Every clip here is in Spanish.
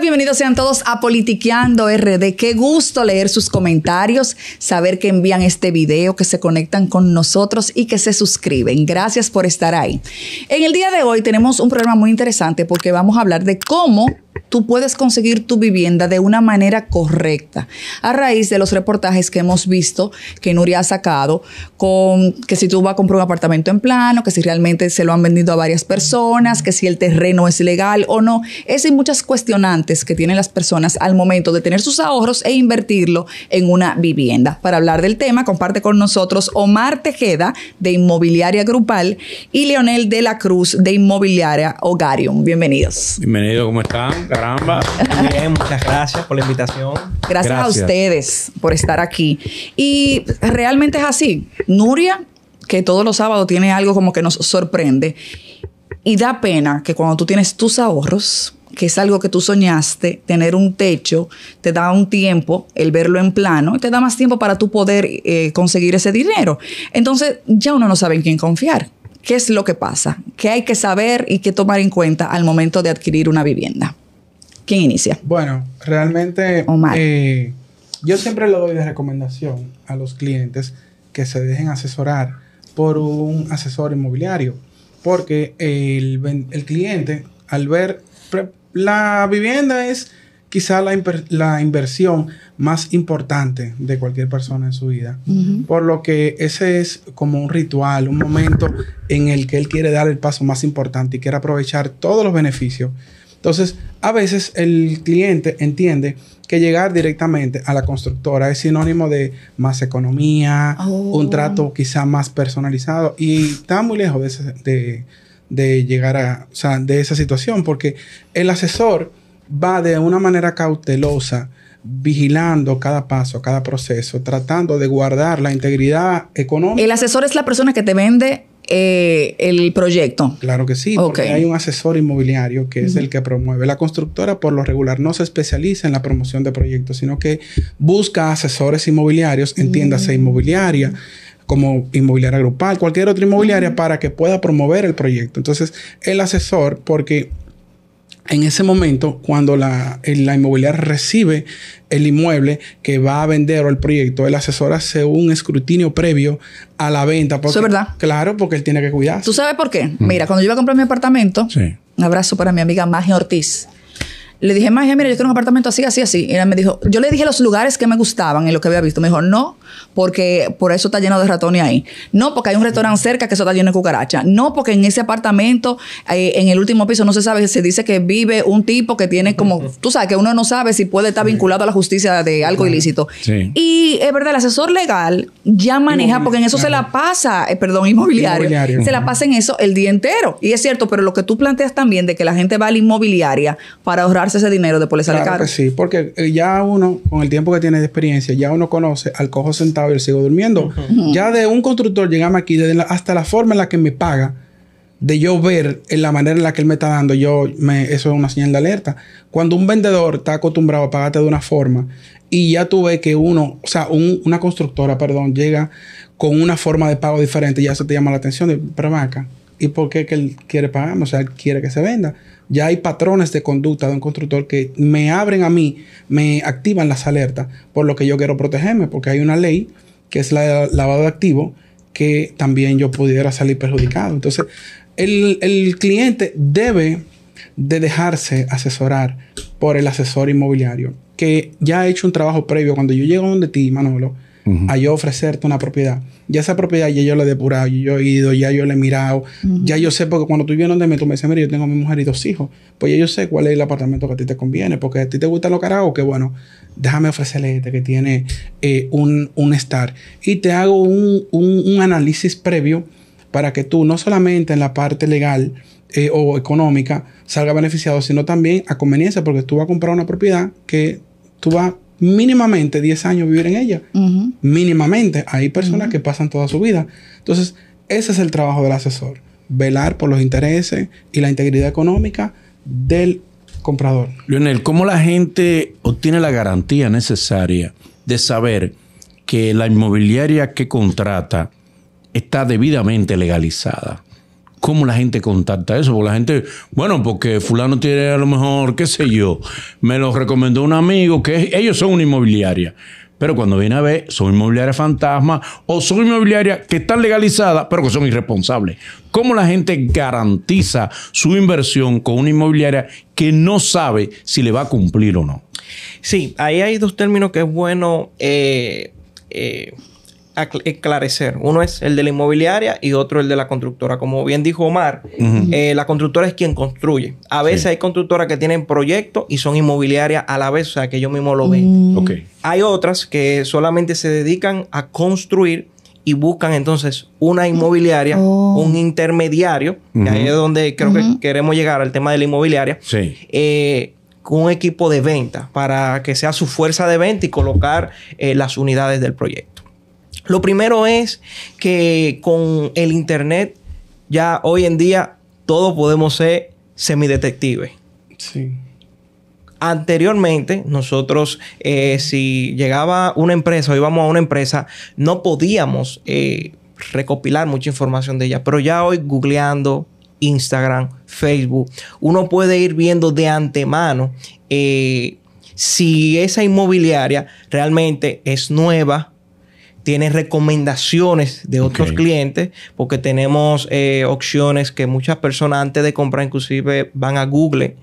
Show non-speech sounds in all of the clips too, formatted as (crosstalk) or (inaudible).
bienvenidos sean todos a Politiqueando RD. Qué gusto leer sus comentarios, saber que envían este video, que se conectan con nosotros y que se suscriben. Gracias por estar ahí. En el día de hoy tenemos un programa muy interesante porque vamos a hablar de cómo tú puedes conseguir tu vivienda de una manera correcta. A raíz de los reportajes que hemos visto que Nuria ha sacado, con que si tú vas a comprar un apartamento en plano, que si realmente se lo han vendido a varias personas, que si el terreno es legal o no. Es y muchas cuestionantes que tienen las personas al momento de tener sus ahorros e invertirlo en una vivienda. Para hablar del tema, comparte con nosotros Omar Tejeda de Inmobiliaria Grupal y Leonel de la Cruz de Inmobiliaria Hogarium. Bienvenidos. Bienvenido, ¿cómo están? Caramba. muchas gracias por la invitación. Gracias, a ustedes por estar aquí. Y realmente es así. Nuria, que todos los sábados tiene algo como que nos sorprende. Y da pena que cuando tú tienes tus ahorros, que es algo que tú soñaste, tener un techo, te da un tiempo el verlo en plano, te da más tiempo para tú poder eh, conseguir ese dinero. Entonces ya uno no sabe en quién confiar. ¿Qué es lo que pasa? ¿Qué hay que saber y qué tomar en cuenta al momento de adquirir una vivienda? ¿Quién inicia? Bueno, realmente eh, yo siempre lo doy de recomendación a los clientes que se dejen asesorar por un asesor inmobiliario, porque el, cliente al ver la vivienda es quizá la, inversión más importante de cualquier persona en su vida. Por lo que ese es como un ritual, un momento en el que él quiere dar el paso más importante y quiere aprovechar todos los beneficios entonces, a veces el cliente entiende que llegar directamente a la constructora es sinónimo de más economía, un oh. trato quizá más personalizado y está muy lejos de, llegar a, de esa situación porque el asesor va de una manera cautelosa vigilando cada paso, cada proceso, tratando de guardar la integridad económica. El asesor es la persona que te vende eh, el proyecto? Claro que sí, porque hay un asesor inmobiliario que es el que promueve. La constructora por lo regular no se especializa en la promoción de proyectos, sino que busca asesores inmobiliarios, entiéndase mm. inmobiliaria como inmobiliaria grupal, cualquier otra inmobiliaria para que pueda promover el proyecto. Entonces, el asesor, porque en ese momento, cuando la, inmobiliaria recibe el inmueble que va a vender o el proyecto, el asesor hace un escrutinio previo a la venta. es verdad. Claro, porque él tiene que cuidar. ¿Tú sabes por qué? Mira, cuando yo iba a comprar mi apartamento, sí. un abrazo para mi amiga Magia Ortiz. Le dije, Magia, mira, yo quiero un apartamento así, así, así. Y él me dijo, yo le dije los lugares que me gustaban en lo que había visto. Me dijo, no, porque por eso está lleno de ratones ahí. No, porque hay un restaurante cerca que eso está lleno de cucaracha. No, porque en ese apartamento, eh, en el último piso, no se sabe, se dice que vive un tipo que tiene como, tú sabes, que uno no sabe si puede estar vinculado a la justicia de algo ilícito. Y es verdad, el asesor legal ya maneja, porque en eso se la pasa, eh, perdón, inmobiliario, inmobiliario, se la pasa en eso el día entero. Y es cierto, pero lo que tú planteas también de que la gente va a la inmobiliaria para ahorrar ese dinero después le sale claro Que sí, porque eh, ya uno, con el tiempo que tiene de experiencia, ya uno conoce al cojo sentado y el sigo durmiendo. Ya de un constructor llegamos aquí, desde hasta la forma en la que me paga, de yo ver en eh, la manera en la que él me está dando, yo me, eso es una señal de alerta. Cuando un vendedor está acostumbrado a pagarte de una forma y ya tú ves que uno, o sea, una constructora, perdón, llega con una forma de pago diferente, ya se te llama la atención, de, pero ¿y por qué que él quiere pagar? O sea, él quiere que se venda. Ya hay patrones de conducta de un constructor que me abren a mí, me activan las alertas, por lo que yo quiero protegerme, porque hay una ley que es la de lavado de activos que también yo pudiera salir perjudicado. Entonces, el, cliente debe de dejarse asesorar por el asesor inmobiliario que ya ha hecho un trabajo previo. Cuando yo llego donde ti, Manolo, a yo ofrecerte una propiedad. Ya esa propiedad ya yo la he depurado, ya yo he ido, ya yo la he mirado, ya yo sé, porque cuando tú vienes donde me tú me dices, mira, yo tengo a mi mujer y dos hijos, pues ya yo sé cuál es el apartamento que a ti te conviene, porque a ti te gusta lo carajo que bueno, déjame ofrecerle este que tiene eh, un, estar. Y te hago un, análisis previo para que tú, no solamente en la parte legal, eh, o económica salga beneficiado, sino también a conveniencia, porque tú vas a comprar una propiedad que tú vas mínimamente 10 años vivir en ella. Mínimamente. Hay personas que pasan toda su vida. Entonces, ese es el trabajo del asesor. Velar por los intereses y la integridad económica del comprador. Lionel, ¿cómo la gente obtiene la garantía necesaria de saber que la inmobiliaria que contrata está debidamente legalizada? ¿Cómo la gente contacta eso? Porque la gente, bueno, porque fulano tiene a lo mejor, qué sé yo, me lo recomendó un amigo, que ellos son una inmobiliaria. Pero cuando viene a ver, son inmobiliarias fantasmas o son inmobiliarias que están legalizadas, pero que son irresponsables. ¿Cómo la gente garantiza su inversión con una inmobiliaria que no sabe si le va a cumplir o no? Sí, ahí hay dos términos que es bueno eh, eh, esclarecer. Uno es el de la inmobiliaria y otro el de la constructora. Como bien dijo Omar, eh, la constructora es quien construye. A veces hay constructoras que tienen proyectos y son inmobiliarias a la vez, o sea, que ellos mismos lo venden. Mm. Hay otras que solamente se dedican a construir y buscan entonces una inmobiliaria, oh. un intermediario, que ahí es donde creo que queremos llegar al tema de la inmobiliaria. Eh, con un equipo de venta para que sea su fuerza de venta y colocar eh, las unidades del proyecto. Lo primero es que con el Internet ya hoy en día todos podemos ser semidetectives. Sí. Anteriormente, nosotros, eh, si llegaba una empresa o íbamos a una empresa, no podíamos eh, recopilar mucha información de ella. Pero ya hoy, googleando Instagram, Facebook, uno puede ir viendo de antemano eh, si esa inmobiliaria realmente es nueva, Tienes recomendaciones de otros clientes, porque tenemos eh, opciones que muchas personas antes de comprar inclusive van a Google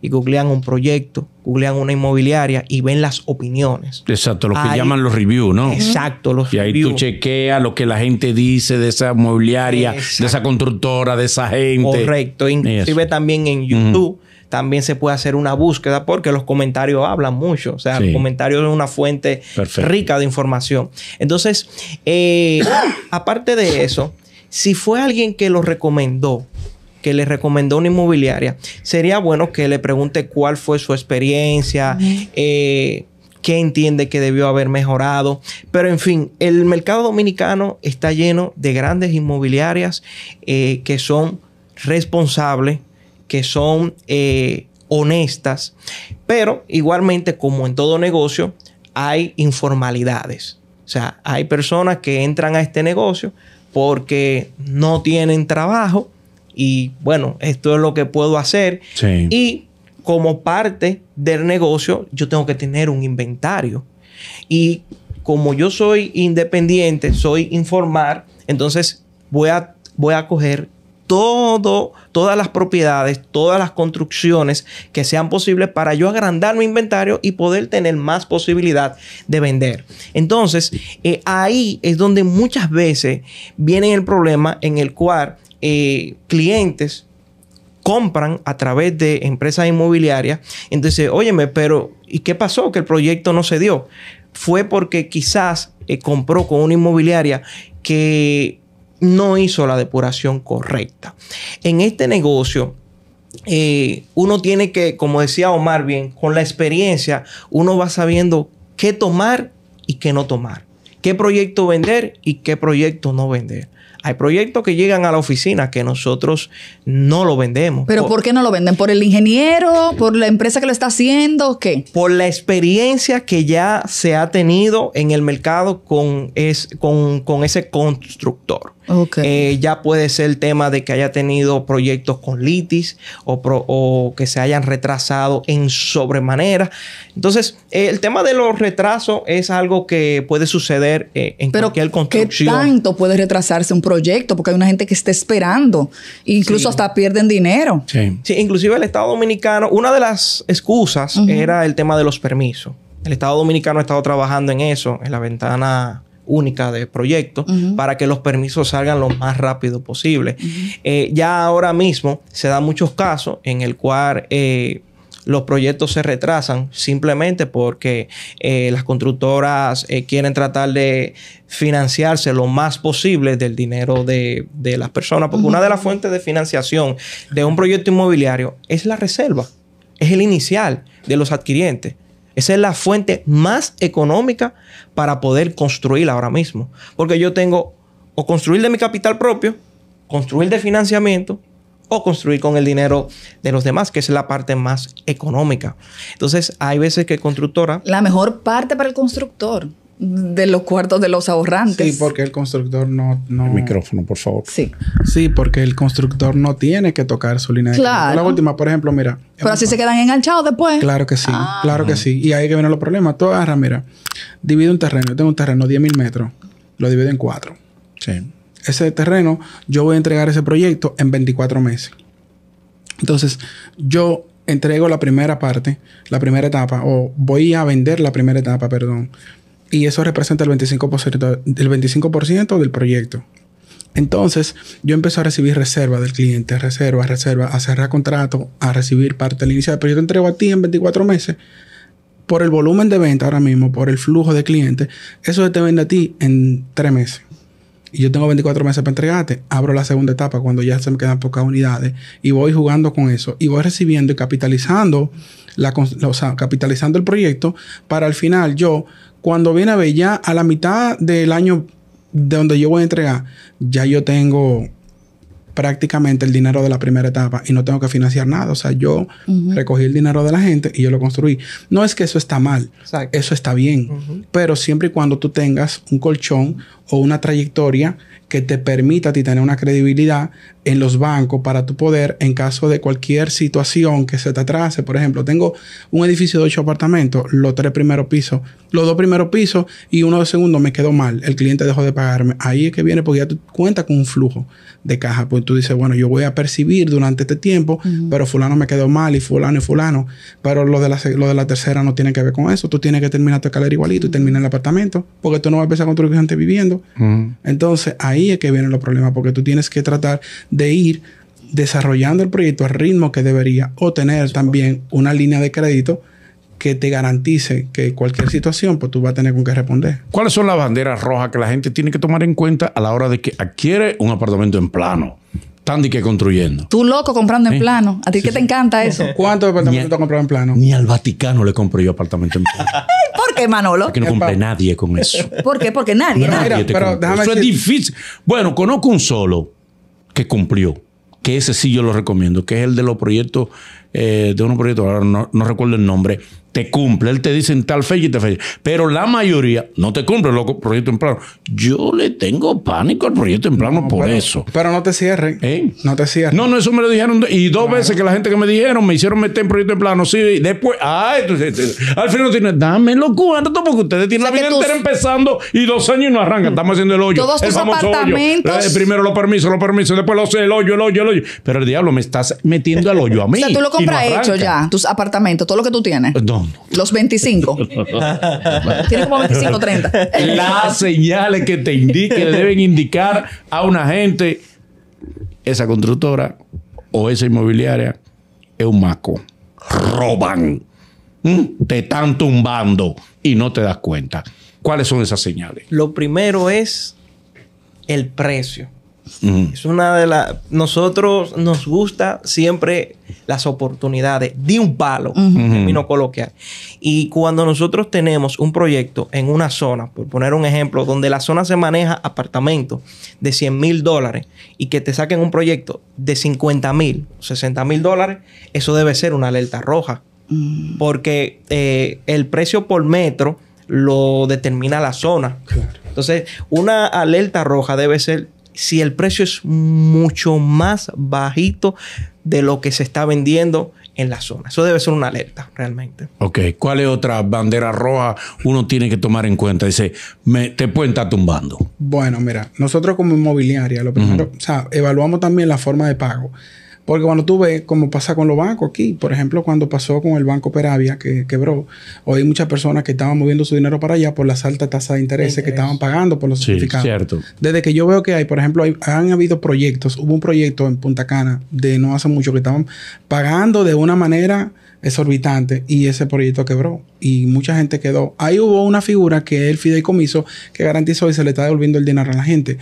y googlean un proyecto, googlean una inmobiliaria y ven las opiniones. Exacto, lo que llaman los reviews, ¿no? Exacto, los reviews. Y ahí tú chequeas lo que la gente dice de esa inmobiliaria, de esa constructora, de esa gente. Correcto, inclusive también en YouTube también se puede hacer una búsqueda porque los comentarios hablan mucho. O sea, los comentarios es una fuente rica de información. Entonces, eh, (coughs) aparte de eso, si fue alguien que lo recomendó, que le recomendó una inmobiliaria, sería bueno que le pregunte cuál fue su experiencia, eh, qué entiende que debió haber mejorado. Pero en fin, el mercado dominicano está lleno de grandes inmobiliarias eh, que son responsables que son eh, honestas, pero igualmente como en todo negocio hay informalidades. O sea, hay personas que entran a este negocio porque no tienen trabajo y bueno, esto es lo que puedo hacer. Y como parte del negocio, yo tengo que tener un inventario. Y como yo soy independiente, soy informar, entonces voy a, voy a coger todo, todas las propiedades, todas las construcciones que sean posibles para yo agrandar mi inventario y poder tener más posibilidad de vender. Entonces, eh, ahí es donde muchas veces viene el problema en el cual eh, clientes compran a través de empresas inmobiliarias. Entonces, óyeme, pero ¿y qué pasó? Que el proyecto no se dio. Fue porque quizás eh, compró con una inmobiliaria que no hizo la depuración correcta. En este negocio, eh, uno tiene que, como decía Omar bien, con la experiencia, uno va sabiendo qué tomar y qué no tomar, qué proyecto vender y qué proyecto no vender. Hay proyectos que llegan a la oficina que nosotros no lo vendemos. ¿Pero por, qué no lo venden? ¿Por el ingeniero? ¿Por la empresa que lo está haciendo? ¿Qué? Por la experiencia que ya se ha tenido en el mercado con ese constructor. Eh, ya puede ser el tema de que haya tenido proyectos con litis o, que se hayan retrasado en sobremanera. Entonces, eh, el tema de los retrasos es algo que puede suceder eh, en cualquier construcción. ¿Qué tanto puede retrasarse un proyecto? Porque hay una gente que está esperando, incluso hasta pierden dinero. Sí. inclusive el Estado Dominicano, una de las excusas era el tema de los permisos. El Estado Dominicano ha estado trabajando en eso, en la ventana única de proyecto para que los permisos salgan lo más rápido posible. Eh, ya ahora mismo se dan muchos casos en el cual eh, los proyectos se retrasan simplemente porque eh, las constructoras quieren tratar de financiarse lo más posible del dinero de, las personas, porque una de las fuentes de financiación de un proyecto inmobiliario es la reserva, es el inicial de los adquirientes. Esa es la fuente más económica para poder construir ahora mismo. Porque yo tengo o construir de mi capital propio, construir de financiamiento o construir con el dinero de los demás, que es la parte más económica. Entonces, hay veces que constructora... La mejor parte para el constructor de los cuartos de los ahorrantes. Sí, porque el constructor no, El micrófono, por favor. Sí. Sí, porque el constructor no tiene que tocar su línea de claro. La última, por ejemplo, mira. Pero así se quedan enganchados después. Claro que sí, ah. claro que sí. Y ahí que vienen los problemas. Tú agarras, mira, divide un terreno. Yo tengo un terreno de 10.000 metros. Lo divido en cuatro. Sí. Ese terreno, yo voy a entregar ese proyecto en 24 meses. Entonces, yo entrego la primera parte, la primera etapa, o voy a vender la primera etapa, perdón y eso representa el 25%, 25 del proyecto. Entonces, yo empecé a recibir reserva del cliente, reserva, reserva, a cerrar contrato, a recibir parte del inicial. Pero yo te entrego a ti en 24 meses por el volumen de venta ahora mismo, por el flujo de clientes. Eso te vende a ti en 3 meses y yo tengo 24 meses para entregarte, abro la segunda etapa cuando ya se me quedan pocas unidades y voy jugando con eso y voy recibiendo y capitalizando, la, o sea, capitalizando el proyecto para al final yo, cuando viene a ver ya a la mitad del año de donde yo voy a entregar, ya yo tengo prácticamente el dinero de la primera etapa y no tengo que financiar nada. O sea, yo recogí el dinero de la gente y yo lo construí. No es que eso está mal, eso está bien, pero siempre y cuando tú tengas un colchón o una trayectoria que te permita a ti tener una credibilidad en los bancos para tu poder en caso de cualquier situación que se te atrase. Por ejemplo, tengo un edificio de ocho apartamentos, los tres primeros pisos, los dos primeros pisos y uno de segundo me quedó mal. El cliente dejó de pagarme. Ahí es que viene porque ya tú cuentas con un flujo de caja. Pues tú dices, bueno, yo voy a percibir durante este tiempo, pero fulano me quedó mal y fulano y fulano. Pero lo de, la, de la tercera no tiene que ver con eso. Tú tienes que terminar tu escalera igualito y terminar el apartamento porque tú no vas a empezar con tu gente viviendo. Entonces ahí es que vienen los problemas porque tú tienes que tratar de ir desarrollando el proyecto al ritmo que debería o tener también una línea de crédito que te garantice que cualquier situación, pues tú vas a tener con qué responder. ¿Cuáles son las banderas rojas que la gente tiene que tomar en cuenta a la hora de que adquiere un apartamento en plano? Tandy que construyendo. Tú loco comprando en plano. ¿A ti qué te encanta (laughs) eso? ¿Cuántos apartamentos has comprado en plano? Ni al Vaticano le compré yo apartamento en plano. (laughs) ¿Por qué, Manolo? Porque no compré nadie con eso. ¿Por qué? Porque nadie. nadie pero eso es difícil. Bueno, conozco un solo que cumplió, que ese sí yo lo recomiendo, que es el de los proyectos, eh, de unos proyectos, ahora no, no recuerdo el nombre, te cumple. Él te dice en tal fecha y te fecha. Pero la mayoría no te cumple el proyecto en plano. Yo le tengo pánico al proyecto en plano por eso. Pero no te cierren. ¿Eh? No te cierren. No, no, eso me lo dijeron. Y dos veces que la gente que me dijeron me hicieron meter en proyecto en plano. Sí, después. Ay, al final Dame locura, porque ustedes tienen la vida entera empezando y dos años y no arrancan. Estamos haciendo el hoyo. Todos el tus apartamentos. Eh, primero los permisos, los permisos. Después los, el hoyo, el hoyo, el hoyo. Pero el diablo me estás metiendo al hoyo a mí. O sea, tú lo compras hecho ya, tus apartamentos, todo lo que tú tienes. Los 25. (laughs) Tiene como 25 30. Las señales que te indiquen deben indicar a una gente esa constructora o esa inmobiliaria es un maco. Roban. ¿Mm? Te están tumbando y no te das cuenta. ¿Cuáles son esas señales? Lo primero es el precio. Es una de las. Nosotros nos gusta siempre las oportunidades de un palo, término coloquial. Y cuando nosotros tenemos un proyecto en una zona, por poner un ejemplo, donde la zona se maneja apartamento de 100 mil dólares y que te saquen un proyecto de 50 mil, 60 mil dólares, eso debe ser una alerta roja. Mm. Porque eh, el precio por metro lo determina la zona. Entonces, una alerta roja debe ser si el precio es mucho más bajito de lo que se está vendiendo en la zona. Eso debe ser una alerta realmente. Ok, ¿cuál es otra bandera roja uno tiene que tomar en cuenta? Dice, te este pueden estar tumbando. Bueno, mira, nosotros como inmobiliaria, lo primero, o sea, evaluamos también la forma de pago. Porque cuando tú ves, cómo pasa con los bancos aquí, por ejemplo, cuando pasó con el Banco Peravia, que quebró, hoy hay muchas personas que estaban moviendo su dinero para allá por las altas tasas de intereses que estaban pagando por los sí, certificados. Cierto. Desde que yo veo que hay, por ejemplo, han habido proyectos, hubo un proyecto en Punta Cana de no hace mucho que estaban pagando de una manera exorbitante y ese proyecto quebró y mucha gente quedó. Ahí hubo una figura que es el fideicomiso que garantizó y se le está devolviendo el dinero a la gente.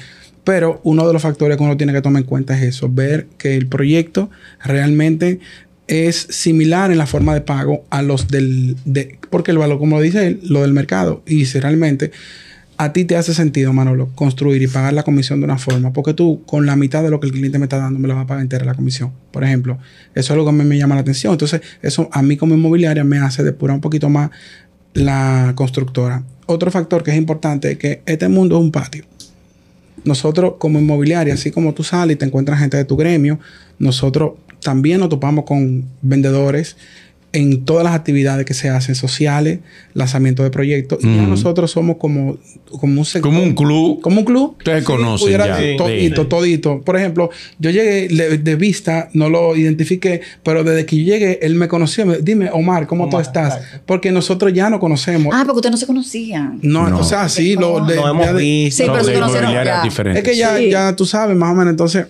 Pero uno de los factores que uno tiene que tomar en cuenta es eso, ver que el proyecto realmente es similar en la forma de pago a los del... De, porque el valor, como lo dice él, lo del mercado. Y si realmente a ti te hace sentido, Manolo, construir y pagar la comisión de una forma, porque tú con la mitad de lo que el cliente me está dando me la va a pagar entera la comisión, por ejemplo. Eso es lo que a mí me llama la atención. Entonces, eso a mí como inmobiliaria me hace depurar un poquito más la constructora. Otro factor que es importante es que este mundo es un patio nosotros como inmobiliaria, así como tú sales y te encuentras gente de tu gremio, nosotros también nos topamos con vendedores, en todas las actividades que se hacen sociales, lanzamiento de proyectos. Y nosotros somos como, como un Como un club. Como un club. te conocen ya. Todito, todito. Por ejemplo, yo llegué de, vista, no lo identifiqué, pero desde que yo llegué, él me conoció. Dime, Omar, ¿cómo tú estás? Porque nosotros ya no conocemos. Ah, porque ustedes no se conocían. No, o sea, sí. Lo, de, no hemos visto. Sí, pero se conocieron Es que ya, ya tú sabes, más o menos. Entonces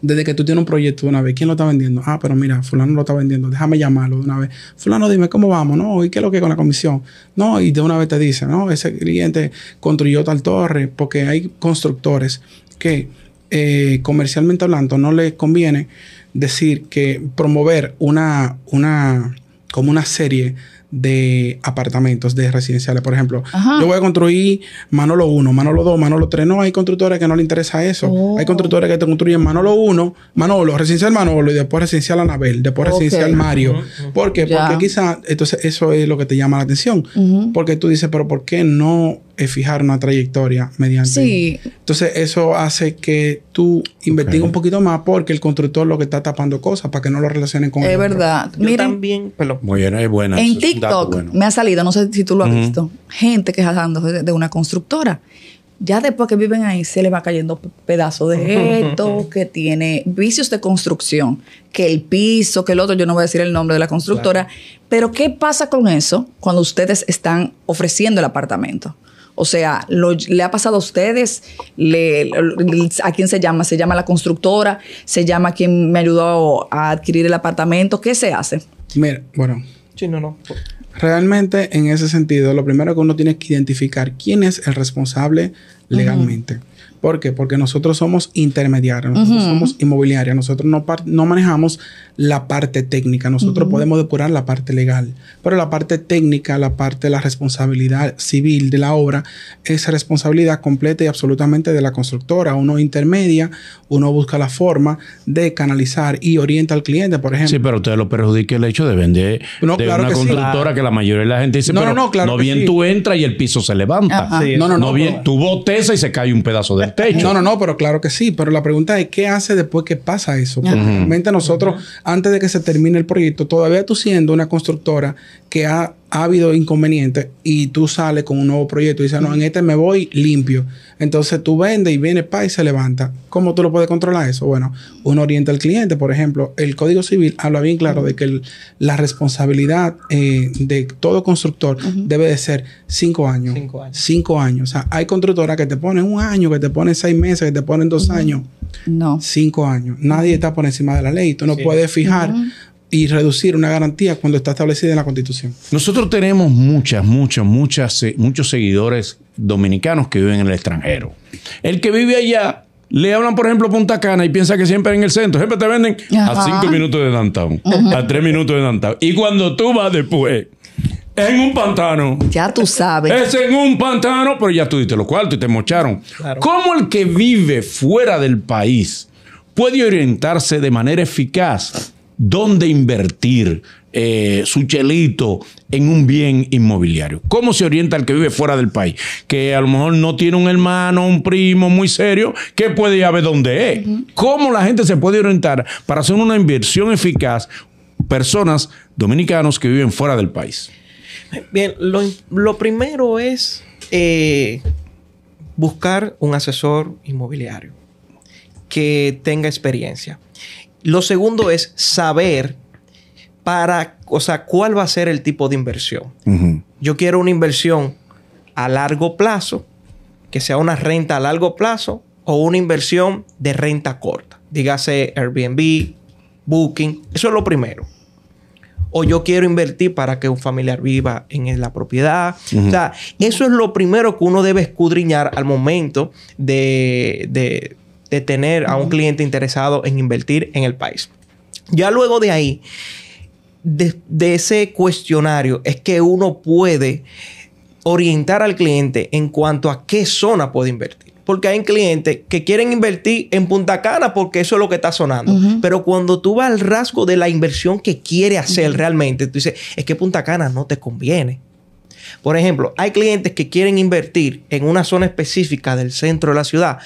desde que tú tienes un proyecto de una vez, ¿quién lo está vendiendo? Ah, pero mira, fulano lo está vendiendo, déjame llamarlo de una vez. Fulano, dime, ¿cómo vamos? No, ¿y qué es lo que con la comisión? No, y de una vez te dice, no, ese cliente construyó tal torre, porque hay constructores que eh, comercialmente hablando no les conviene decir que promover una, una, como una serie de apartamentos, de residenciales. Por ejemplo, yo voy a construir Manolo 1, Manolo 2, Manolo 3. No, hay constructores que no le interesa eso. Hay oh. constructores que te construyen Manolo 1, Manolo, residencial Manolo, y después residencial Anabel, después residencial Mario. ¿Por qué? Porque quizá, entonces eso es lo que te llama la atención. Porque tú dices, pero ¿por qué no es fijar una trayectoria mediante. Sí. Entonces, eso hace que tú investigues un poquito más porque el constructor lo que está tapando cosas para que no lo relacionen con. Es verdad. Yo también. Pero, muy bien, es buena. En TikTok me ha salido, no sé si tú lo has visto, gente que está hablando de una constructora. Ya después que viven ahí, se le va cayendo pedazos de esto, que tiene vicios de construcción, que el piso, que el otro, yo no voy a decir el nombre de la constructora, pero ¿qué pasa con eso cuando ustedes están ofreciendo el apartamento? O sea, ¿le ha pasado a ustedes? ¿A quién se llama? ¿Se llama la constructora? ¿Se llama quien me ayudó a adquirir el apartamento? ¿Qué se hace? Mira, bueno. Sí, no, no. Realmente, en ese sentido, lo primero que uno tiene que identificar quién es el responsable legalmente. ¿Por qué? Porque nosotros somos intermediarios, nosotros somos inmobiliarios, nosotros no, manejamos la parte técnica, nosotros podemos depurar la parte legal, pero la parte técnica, la parte de la responsabilidad civil de la obra, es responsabilidad completa y absolutamente de la constructora. Uno intermedia, uno busca la forma de canalizar y orienta al cliente, por ejemplo. Sí, pero usted lo perjudica el hecho de vender de una constructora que la mayoría de la gente dice, no, pero no, claro bien tú entras y el piso se levanta. no, no, no, bien, tú boteza y se cae un pedazo de (laughs) No, no, no, pero claro que sí. Pero la pregunta es, ¿qué hace después que pasa eso? Porque nosotros, antes de que se termine el proyecto, todavía tú siendo una constructora que ha ha habido inconvenientes y tú sales con un nuevo proyecto y dices, no, en este me voy limpio. Entonces tú vendes y viene pa y se levanta. ¿Cómo tú lo puedes controlar eso? Bueno, uno orienta al cliente. Por ejemplo, el Código Civil habla bien claro de que la responsabilidad eh, de todo constructor debe de ser cinco años. Cinco años. Cinco años. O sea, hay constructoras que te ponen un año, que te ponen seis meses, que te ponen dos años. No. Cinco años. Nadie está por encima de la ley. Tú no puedes fijar y reducir una garantía cuando está establecida en la Constitución. Nosotros tenemos muchas, muchas, muchas, eh, muchos seguidores dominicanos que viven en el extranjero. El que vive allá le hablan, por ejemplo, Punta Cana y piensa que siempre en el centro. Siempre te venden a cinco minutos de downtown, a tres minutos de downtown. Y cuando tú vas después, en un pantano. Ya tú sabes. Es en un pantano, pero ya tú diste los cuartos y te mocharon. ¿Cómo el que vive fuera del país puede orientarse de manera eficaz dónde invertir eh, su chelito en un bien inmobiliario. ¿Cómo se orienta el que vive fuera del país? Que a lo mejor no tiene un hermano, un primo muy serio, que puede ir ver dónde es. ¿Cómo la gente se puede orientar para hacer una inversión eficaz? Personas dominicanos que viven fuera del país. Bien, lo, primero es eh, buscar un asesor inmobiliario que tenga experiencia. Lo segundo es saber para, o cuál va a ser el tipo de inversión. Yo quiero una inversión a largo plazo, que sea una renta a largo plazo o una inversión de renta corta. Dígase Airbnb, Booking, eso es lo primero. O yo quiero invertir para que un familiar viva en la propiedad. O sea, eso es lo primero que uno debe escudriñar al momento de de tener a un cliente interesado en invertir en el país. Ya luego de ahí, de, ese cuestionario, es que uno puede orientar al cliente en cuanto a qué zona puede invertir porque hay clientes que quieren invertir en Punta Cana porque eso es lo que está sonando. Pero cuando tú vas al rasgo de la inversión que quiere hacer realmente, tú dices, es que Punta Cana no te conviene. Por ejemplo, hay clientes que quieren invertir en una zona específica del centro de la ciudad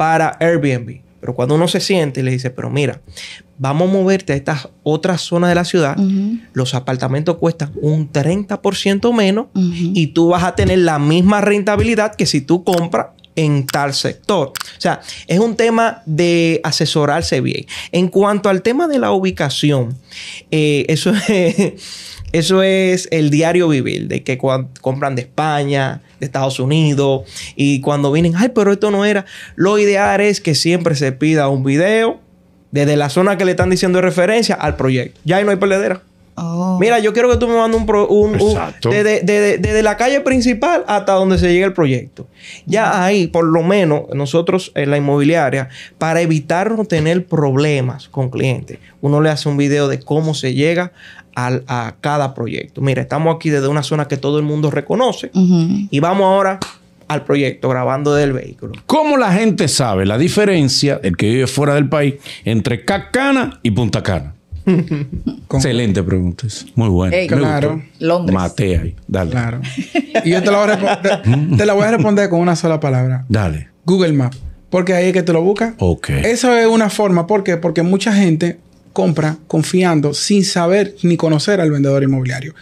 para Airbnb. Pero cuando uno se siente y le dice, pero mira, vamos a moverte a estas otras zonas de la ciudad, los apartamentos cuestan un 30% menos y tú vas a tener la misma rentabilidad que si tú compras en tal sector. O sea, es un tema de asesorarse bien. En cuanto al tema de la ubicación, eh, eso, (laughs) es, eso es el diario vivir, de que compran de España, de Estados Unidos. Y cuando vienen, ay, pero esto no era. Lo ideal es que siempre se pida un video desde la zona que le están diciendo referencia al proyecto. Ya ahí no hay perdedera. Oh. Mira, yo quiero que tú me mandes un... Pro, desde, la calle principal hasta donde se llega el proyecto. Ya ahí, por lo menos, nosotros en la inmobiliaria, para evitar no tener problemas con clientes, uno le hace un video de cómo se llega a cada proyecto. Mira, estamos aquí desde una zona que todo el mundo reconoce y vamos ahora al proyecto grabando del vehículo. ¿Cómo la gente sabe la diferencia, el que vive fuera del país, entre Cacana y Punta Cana? (laughs) Excelente pregunta. Muy buena. claro. Londres. Dale. Claro. (laughs) Y yo mm. te la, voy a responder con una sola palabra. Dale. Google Maps. Porque ahí es que te lo buscas. Ok. Eso es una forma. ¿Por qué? Porque mucha gente compra confiando sin saber ni conocer al vendedor inmobiliario.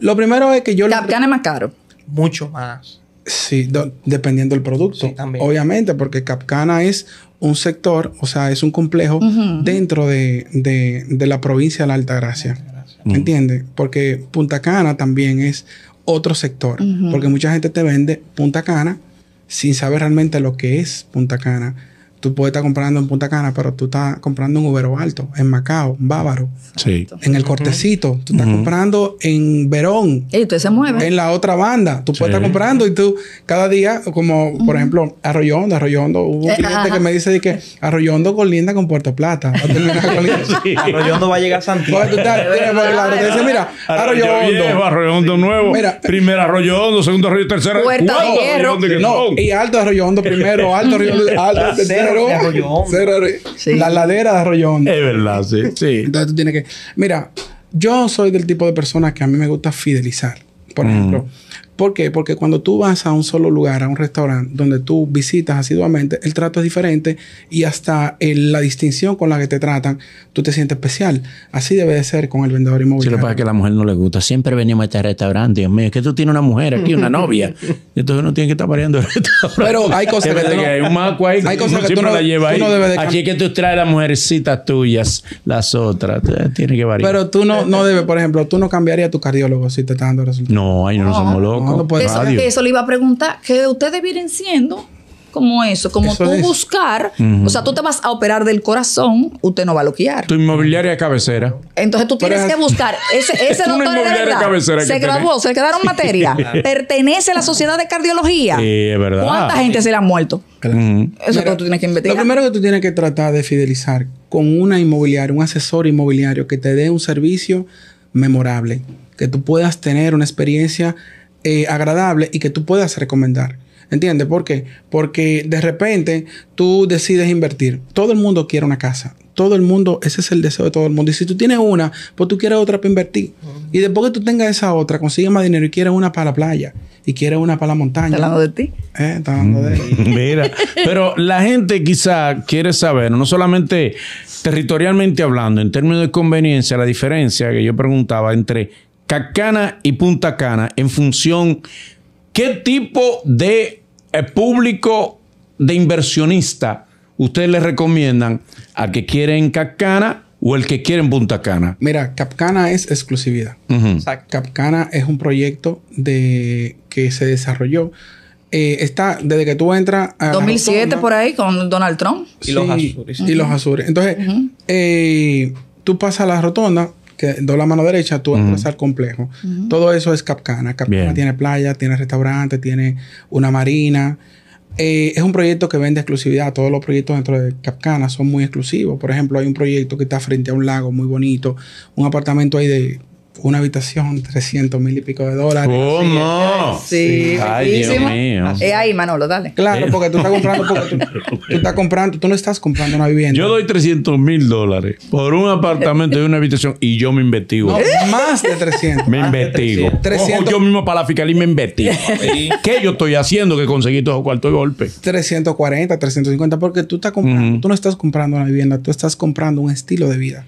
Lo primero es que yo... ¿Capcana es más caro. Mucho más. Sí, dependiendo del producto. Sí, también. Obviamente, porque Capcana es un sector, o sea, es un complejo dentro de, la provincia de la Alta Gracia. ¿Entiendes? Porque Punta Cana también es otro sector, porque mucha gente te vende Punta Cana sin saber realmente lo que es Punta Cana tú puedes estar comprando en Punta Cana, pero tú estás comprando en Ubero Alto, en Macao, en Bávaro. Sí. En el cortecito. Tú estás comprando en Verón. Y tú se mueve. En la otra banda. Tú puedes estar comprando y tú cada día, como por ejemplo, Arroyondo, Arroyondo. Hubo un eh, cliente que me dice de que Arroyondo colinda con Puerto Plata. (laughs) Arroyondo va a llegar a Santiago. Pues, tú estás, pues, dice, mira, Arroyondo. nuevo. Mira, primer Arroyondo, segundo Arroyondo, tercero. de Hierro. y Alto Arroyondo primero, Alto Arroyondo, (laughs) Alto tercero. La ladera de Arroyón. Es verdad, sí. Entonces tú tienes que. Mira, yo soy del tipo de persona que a mí me gusta fidelizar. Por ejemplo, ¿Por qué? Porque cuando tú vas a un solo lugar, a un restaurante donde tú visitas asiduamente, el trato es diferente y hasta la distinción con la que te tratan, tú te sientes especial. Así debe de ser con el vendedor inmobiliario. Si lo que pasa que a la mujer no le gusta. Siempre venimos a este restaurante, Dios mío, es que tú tienes una mujer aquí, una novia. (laughs) Entonces uno tiene que estar variando el restaurante. Pero hay cosas que, que, no, hay un maco ahí, hay cosas que tú no, debes Aquí es que tú traes las mujercitas tuyas, las otras. Tiene que variar. Pero tú no, no debes, por ejemplo, tú no cambiarías tu cardiólogo si te está dando resultados. No, ahí no, no somos ah, locos eso, le iba a preguntar, que ustedes vienen siendo como eso, como tú buscar, o sea, tú te vas a operar del corazón, usted no va a loquear. Tu inmobiliaria de cabecera. Entonces tú tienes que buscar ese, doctor se graduó, se quedaron (laughs) materia. Pertenece a la sociedad de cardiología. Sí, es verdad. ¿Cuánta gente se le ha muerto? Eso es lo Eso tú tienes que investigar. Lo primero que tú tienes que tratar de fidelizar con una inmobiliaria, un asesor inmobiliario que te dé un servicio memorable, que tú puedas tener una experiencia eh, agradable y que tú puedas recomendar. ¿Entiendes? ¿Por qué? Porque de repente tú decides invertir. Todo el mundo quiere una casa. Todo el mundo, ese es el deseo de todo el mundo. Y si tú tienes una, pues tú quieres otra para invertir. Y después que tú tengas esa otra, consigues más dinero y quieres una para la playa y quieres una para la montaña. ¿Está hablando de ti? Eh, hablando de mm, ti. Mira, pero la gente quizá quiere saber, no solamente territorialmente hablando, en términos de conveniencia, la diferencia que yo preguntaba entre Cacana y Punta Cana en función qué tipo de eh, público de inversionista ustedes le recomiendan al que quieren Cacana o el que quieren Punta Cana? Mira, Capcana es exclusividad. o sea, Capcana es un proyecto de, que se desarrolló. Eh, está desde que tú entras a 2007 por ahí con Donald Trump y los Azures. Y los Azures. Entonces, eh, tú pasas la rotonda, que la mano derecha, tú entras al complejo. Todo eso es Capcana. Capcana tiene playa, tiene restaurante, tiene una marina. Eh, es un proyecto que vende exclusividad. Todos los proyectos dentro de Capcana son muy exclusivos. Por ejemplo, hay un proyecto que está frente a un lago muy bonito, un apartamento ahí de una habitación, 300 mil y pico de dólares. ¿Cómo? Sí, Ay, Dios mío. Ah, es eh, ahí, Manolo, dale. Claro, porque tú estás comprando, (laughs) tú, estás comprando, tú no estás comprando una vivienda. Yo doy 300 mil dólares por un apartamento y una habitación y yo me investigo. más de 300. Me investigo. 300. yo mismo para la fiscalía me investigo. ¿Qué yo estoy haciendo que conseguí todos cuarto de golpe? 340, 350, porque tú, estás comprando, tú no estás comprando una vivienda, tú estás comprando un estilo de vida.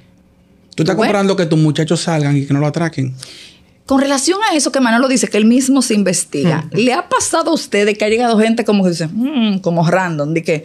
Tú estás comprando que tus muchachos salgan y que no lo atraquen. Con relación a eso que Manolo dice, que él mismo se investiga, ¿le ha pasado a de que ha llegado gente como que dice, mm, como random, de que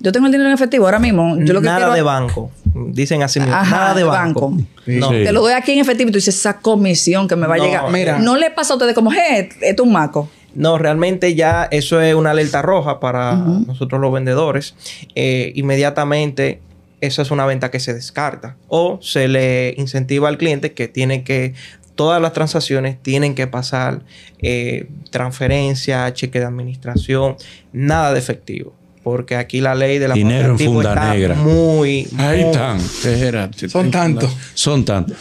yo tengo el dinero en efectivo ahora mismo? lo nada de banco. Dicen así mismo. nada de, banco. No. Te lo doy aquí en efectivo y tú dices, esa comisión que me va a llegar. ¿No le pasa a ustedes como, eh, es un maco? No, realmente ya eso es una alerta roja para nosotros los vendedores. Eh, inmediatamente esa es una venta que se descarta. O se le incentiva al cliente que tiene que todas las transacciones tienen que pasar eh, transferencia, cheque de administración, nada de efectivo. Porque aquí la ley de la Dinero en funda negra. Muy, Ahí están. Son tantos. Son tantos.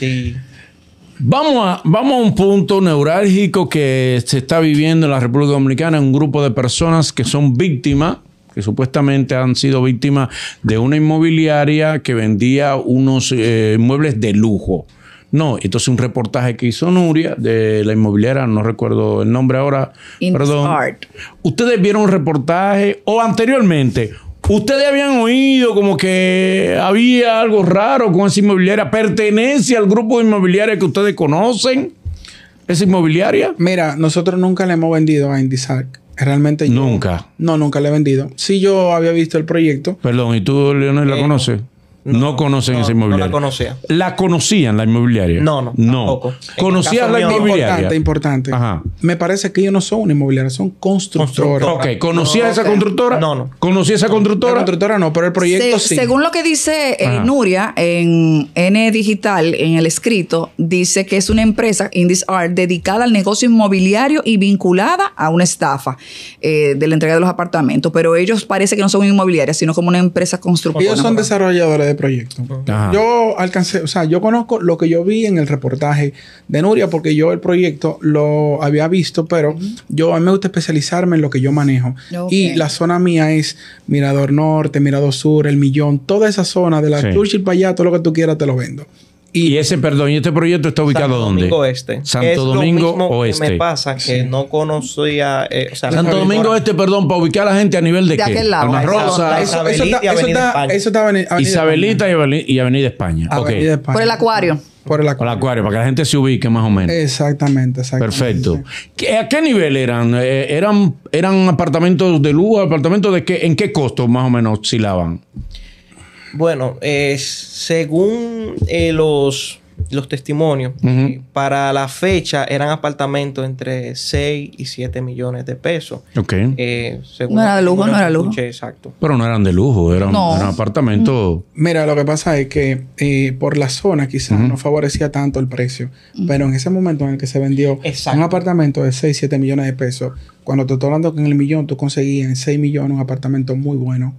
Vamos a, vamos a un punto neurálgico que se está viviendo en la República Dominicana, un grupo de personas que son víctimas que supuestamente han sido víctimas de una inmobiliaria que vendía unos eh, muebles de lujo. No, entonces un reportaje que hizo Nuria de la inmobiliaria, no recuerdo el nombre ahora, perdón. Ustedes vieron un reportaje o anteriormente, ustedes habían oído como que había algo raro con esa inmobiliaria. ¿Pertenece al grupo de inmobiliaria que ustedes conocen? ¿Esa inmobiliaria? Mira, nosotros nunca le hemos vendido a Indisarc. Realmente Nunca. no, nunca le he vendido. Si yo había visto el proyecto. Perdón, ¿y tú, Leonel, la conoces? No, conocen esa inmobiliaria. No la conocía. ¿La conocían la inmobiliaria? No, no. No. ¿Conocían la inmobiliaria? Importante, importante. Ajá. Me parece que ellos no son una inmobiliaria, son constructoras. Constructora. Ok. ¿Conocía esa constructora? No, no. ¿Conocía esa constructora? La constructora no, pero el proyecto sí. Según lo que dice eh, Nuria en N Digital, en el escrito, dice que es una empresa, Indies Art, dedicada al negocio inmobiliario y vinculada a una estafa eh, de la entrega de los apartamentos. Pero ellos parece que no son inmobiliarias, sino como una empresa constructora. Ellos son desarrolladores proyecto. Yo alcancé, o sea, yo conozco lo que yo vi en el reportaje de Nuria, porque yo el proyecto lo había visto, pero yo a mí me gusta especializarme en lo que yo manejo. Y la zona mía es Mirador Norte, Mirador Sur, El Millón, toda esa zona de la cruz y para allá, todo lo que tú quieras te lo vendo. Y, ese, perdón, ¿y este proyecto está ubicado Santo Domingo Este. Santo Domingo Oeste. me pasa que no conocía. Eh, Santo Domingo Este, perdón, para ubicar a la gente a nivel de, de qué? aquel lado. Alma Rosa, eso, está, Isabelita y ah, Avenida España. Por el acuario. Por el acuario. para que la gente se ubique más o menos. Exactamente, exactamente. Perfecto. ¿A qué nivel eran? Eh, ¿Eran eran apartamentos de luz, apartamentos de qué? ¿En qué costo más o menos oscilaban? Bueno, eh, según eh, los, los testimonios, para la fecha eran apartamentos entre 6 y 7 millones de pesos. Ok. Eh, no era de lujo, no era lujo. exacto. Pero no eran de lujo, eran, apartamentos. Mm. Mira, lo que pasa es que por la zona quizás no favorecía tanto el precio, mm. pero en ese momento en el que se vendió un apartamento de 6, 7 millones de pesos, cuando te estoy hablando que en el millón tú conseguías en 6 millones un apartamento muy bueno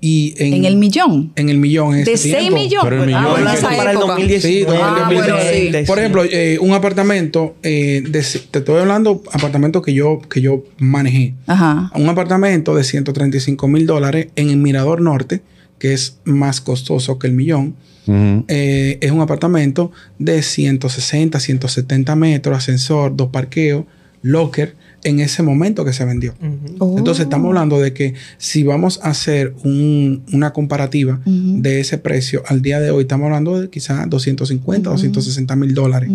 en, el millón. En el millón. de 6 este millones. para el Por ejemplo, un apartamento, eh, te estoy hablando, apartamento que yo, que yo manejé. Ajá. Un apartamento de 135 mil dólares en el Mirador Norte, que es más costoso que el millón. Eh, es un apartamento de 160, 170 metros, ascensor, dos parqueos, locker en ese momento que se vendió. Oh. Entonces estamos hablando de que si vamos a hacer una comparativa de ese precio al día de hoy, estamos hablando de quizás 250, 260 mil dólares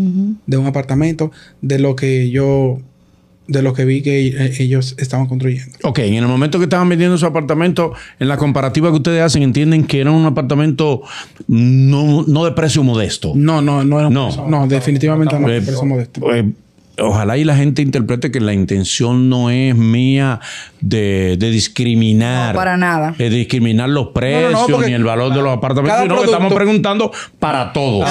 de un apartamento, de lo que yo de lo que vi que eh, ellos estaban construyendo. Ok, en el momento que estaban vendiendo su apartamento, en la comparativa que ustedes hacen, entienden que era un apartamento no, de precio modesto. No, no, no no. definitivamente no, eh, precio modesto. Eh, ojalá y la gente interprete que la intención no es mía de, discriminar. No, para nada. De discriminar los precios ni el valor de los apartamentos, sino que estamos preguntando para todos.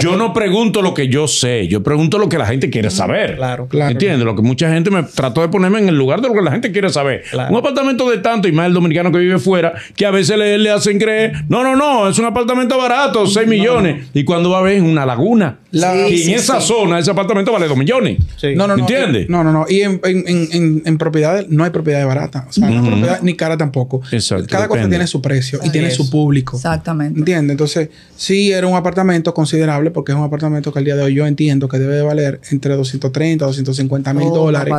yo no pregunto lo que yo sé, yo pregunto lo que la gente quiere saber. Claro, claro. ¿Entiendes? Lo que mucha gente me trató de ponerme en el lugar de lo que la gente quiere saber. Un apartamento de tanto, y más el dominicano que vive fuera, que a veces le, hacen creer, no, no, no, es un apartamento barato, 6 millones. Y cuando va a ver, es una laguna. y en esa zona, ese apartamento vale 2 millones. No, no, no. No, no, no. Y en, en, en, propiedades no hay propiedades baratas. O sea, no hay propiedad ni cara tampoco. Exacto, Cada cosa tiene su precio y tiene su público. Exactamente. ¿Entiendes? Entonces, sí era un apartamento considerable porque es un apartamento que al día de hoy yo entiendo que debe de valer entre 230 a 250 mil oh, dólares.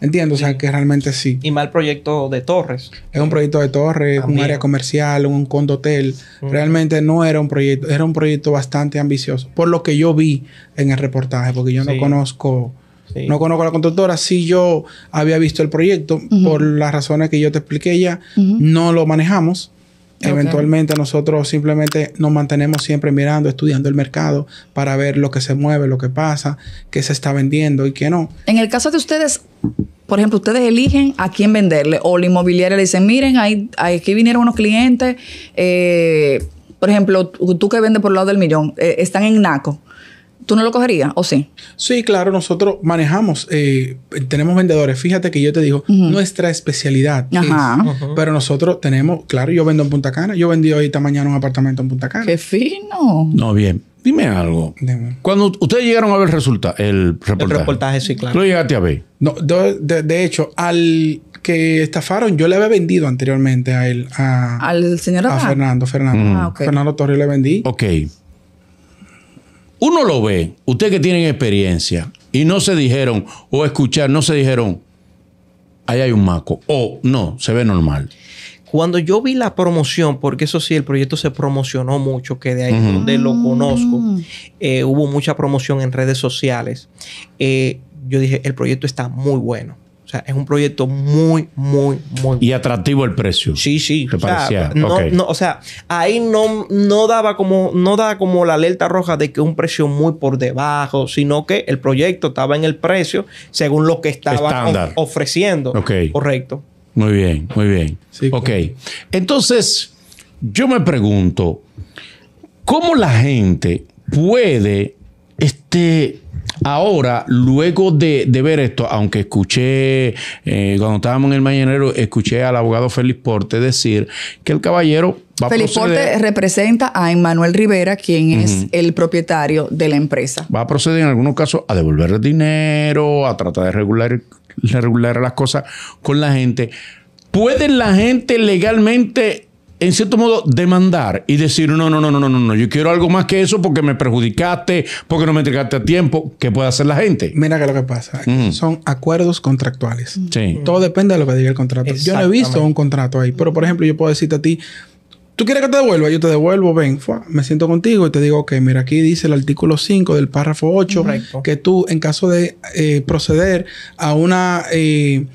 Entiendo, o sea, que realmente sí. Y mal proyecto de torres. Es un proyecto de torres, un área comercial, un condotel. Realmente no era un proyecto, era un proyecto bastante ambicioso, por lo que yo vi en el reportaje, porque yo no conozco no conozco a la constructora. Si yo había visto el proyecto, por las razones que yo te expliqué ya, no lo manejamos. Eventualmente nosotros simplemente nos mantenemos siempre mirando, estudiando el mercado para ver lo que se mueve, lo que pasa, qué se está vendiendo y qué no. En el caso de ustedes, por ejemplo, ustedes eligen a quién venderle o la inmobiliaria le dice, miren, hay, aquí vinieron unos clientes, eh, por ejemplo, tú que vendes por el lado del millón, eh, están en Naco. ¿Tú no lo cogerías o sí? Sí, claro, nosotros manejamos, eh, tenemos vendedores. Fíjate que yo te digo, nuestra especialidad. Ajá. Pero nosotros tenemos, claro, yo vendo en Punta Cana. Yo vendí hoy esta mañana un apartamento en Punta Cana. ¡Qué fino! No, bien. Dime algo. Cuando ustedes llegaron a ver el, resulta, el reportaje. El reportaje, sí, claro. ¿Tú llegaste a ver? No, de, hecho, al que estafaron, yo le había vendido anteriormente a él. A, ¿Al señor A Fernando, Fernando. Mm. Ah, Fernando Torres le vendí. Ok uno lo ve, ustedes que tienen experiencia, y no se dijeron, o escuchar, no se dijeron, ahí hay un maco, o no, se ve normal. Cuando yo vi la promoción, porque eso sí, el proyecto se promocionó mucho, que de ahí donde lo mm. conozco, eh, hubo mucha promoción en redes sociales. Eh, yo dije, el proyecto está muy bueno. O sea, es un proyecto muy, muy, muy. Y atractivo el precio. Sí, sí. ¿Te parecía? Sea, no, o sea, ahí no, no daba como, no daba como la alerta roja de que un precio muy por debajo, sino que el proyecto estaba en el precio según lo que estaba ofreciendo. Ok. Correcto. Muy bien, muy bien. Sí, ok. Entonces, yo me pregunto, ¿cómo la gente puede este, Ahora, luego de, ver esto, aunque escuché, eh, cuando estábamos en el mañanero, escuché al abogado Félix Porte decir que el caballero va a proceder, Porte representa a Emmanuel Rivera, quien es el propietario de la empresa. Va a proceder en algunos casos a devolver el dinero, a tratar de regular, regular las cosas con la gente. ¿Puede la gente legalmente en cierto modo, demandar y decir, no, no, no, no, no, no, no, yo quiero algo más que eso porque me perjudicaste, porque no me entregaste a tiempo, ¿qué puede hacer la gente? Mira que lo que pasa, mm. son acuerdos contractuales. Mm. Sí. Mm. Todo depende de lo que diga el contrato. Yo no he visto un contrato ahí, pero por ejemplo, yo puedo decirte a ti, ¿Tú quieres que te devuelva? Yo te devuelvo, ven, me siento contigo y te digo, ok, mira, aquí dice el artículo 5 del párrafo 8 que tú, en caso de eh, proceder a una eh,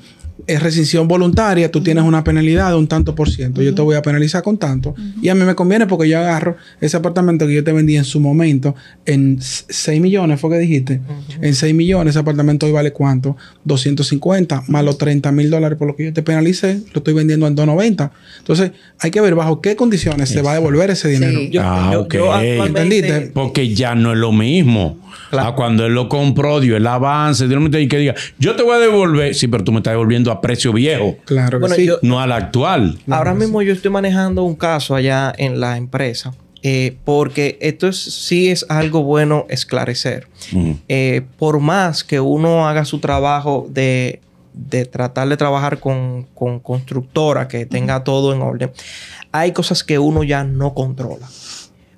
es rescisión voluntaria, tú tienes una penalidad de un tanto por ciento. Yo te voy a penalizar con tanto. Y a mí me conviene porque yo agarro ese apartamento que yo te vendí en su momento en 6 millones, fue que dijiste. En 6 millones, ese apartamento hoy vale cuánto? 250 más los 30 mil dólares por lo que yo te penalicé, lo estoy vendiendo en 290. Entonces, hay que ver bajo qué condiciones se va a devolver ese dinero. ah, yo, ¿Entendiste? Porque ya no es lo mismo. cuando él lo compró, dio el avance, dio el momento y que diga, yo te voy a devolver. Sí, pero tú me estás devolviendo precio viejo. Claro, que sí. no al actual. Ahora mismo yo estoy manejando un caso allá en la empresa. Eh, porque esto es, sí es algo bueno esclarecer. Eh, por más que uno haga su trabajo de, tratar de trabajar con, constructora que tenga todo en orden, hay cosas que uno ya no controla.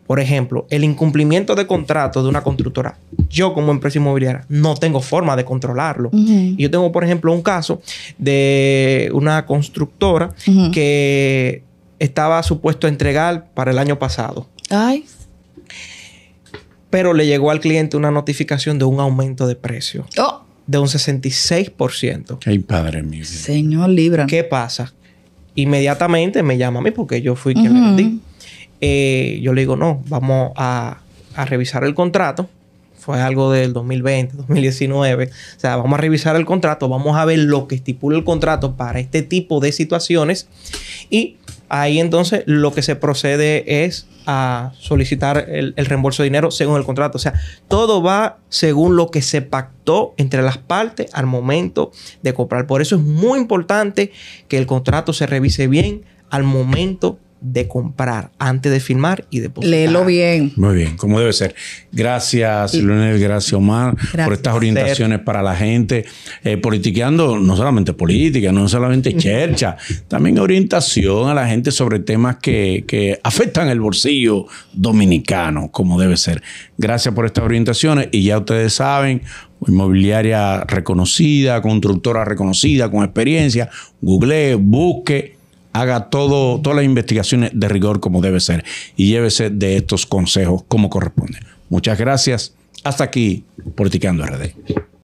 Por ejemplo, el incumplimiento de contrato de una constructora. Yo como empresa inmobiliaria no tengo forma de controlarlo. Y Yo tengo, por ejemplo, un caso de una constructora que estaba supuesto a entregar para el año pasado. Ay. Pero le llegó al cliente una notificación de un aumento de precio. Oh. De un 66%. ¡Qué padre mío. Señor, libra. ¿Qué pasa? Inmediatamente me llama a mí porque yo fui quien le vendí. Eh, yo le digo, no, vamos a, revisar el contrato fue algo del 2020, 2019. O sea, vamos a revisar el contrato, vamos a ver lo que estipula el contrato para este tipo de situaciones y ahí entonces lo que se procede es a solicitar el, el, reembolso de dinero según el contrato. O sea, todo va según lo que se pactó entre las partes al momento de comprar. Por eso es muy importante que el contrato se revise bien al momento de comprar antes de firmar y de publicar. Léelo bien. Muy bien, como debe ser. Gracias, Leonel, gracias, Omar, por estas orientaciones para la gente. Eh, politiqueando, no solamente política, no solamente (laughs) chercha, también orientación a la gente sobre temas que, que afectan el bolsillo dominicano, como debe ser. Gracias por estas orientaciones y ya ustedes saben, inmobiliaria reconocida, constructora reconocida, con experiencia, google, busque haga todo, todas las investigaciones de rigor como debe ser y llévese de estos consejos como corresponde. Muchas gracias. Hasta aquí, Politicando RD.